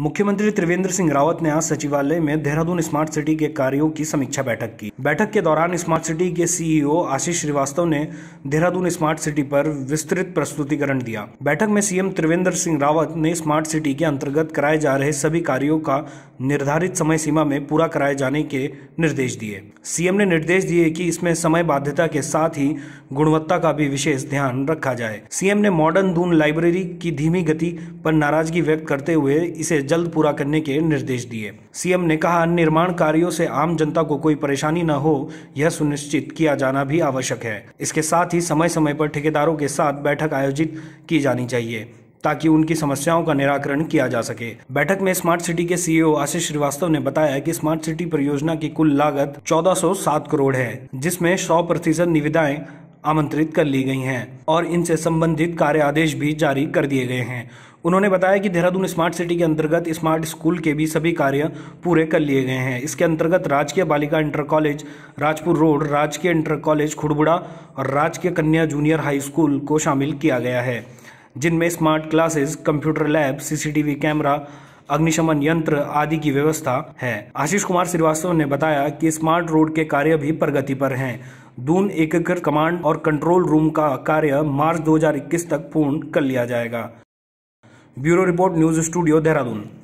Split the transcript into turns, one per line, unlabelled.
मुख्यमंत्री त्रिवेंद्र सिंह रावत ने आज सचिवालय में देहरादून स्मार्ट सिटी के कार्यों की समीक्षा बैठक की बैठक के दौरान स्मार्ट सिटी के सीईओ e आशीष श्रीवास्तव ने देहरादून स्मार्ट सिटी पर विस्तृत प्रस्तुतिकरण दिया बैठक में सीएम त्रिवेंद्र सिंह रावत ने स्मार्ट सिटी के अंतर्गत कराए जा रहे सभी कार्यो का निर्धारित समय सीमा में पूरा कराए जाने के निर्देश दिए सीएम ने निर्देश दिए कि इसमें समय बाध्यता के साथ ही गुणवत्ता का भी विशेष ध्यान रखा जाए सीएम ने मॉडर्न दून लाइब्रेरी की धीमी गति पर नाराजगी व्यक्त करते हुए इसे जल्द पूरा करने के निर्देश दिए सीएम ने कहा निर्माण कार्यों से आम जनता को कोई परेशानी न हो यह सुनिश्चित किया जाना भी आवश्यक है इसके साथ ही समय समय पर ठेकेदारों के साथ बैठक आयोजित की जानी चाहिए ताकि उनकी समस्याओं का निराकरण किया जा सके बैठक में स्मार्ट सिटी के सीईओ आशीष श्रीवास्तव ने बताया कि स्मार्ट सिटी परियोजना की कुल लागत 1407 करोड़ है जिसमें 100 प्रतिशत निविदाएं आमंत्रित कर ली गई हैं और इनसे संबंधित कार्य आदेश भी जारी कर दिए गए हैं उन्होंने बताया कि देहरादून स्मार्ट सिटी के अंतर्गत स्मार्ट स्कूल के भी सभी कार्य पूरे कर लिए गए हैं इसके अंतर्गत राजकीय बालिका इंटर कॉलेज राजपुर रोड राजकीय इंटर कॉलेज खुड़बुड़ा और राजकीय कन्या जूनियर हाई स्कूल को शामिल किया गया है जिनमें smart classes computer lab CCTV camera अग्निशमन यंत्र आदि की व्यवस्था है आशीष कुमार श्रीवास्तव ने बताया कि स्मार्ट रोड के कार्य भी प्रगति पर हैं दून एकीकृत कमांड और कंट्रोल रूम का कार्य मार्च 2021 तक पूर्ण कर लिया जाएगा bureau report news studio
Dehradun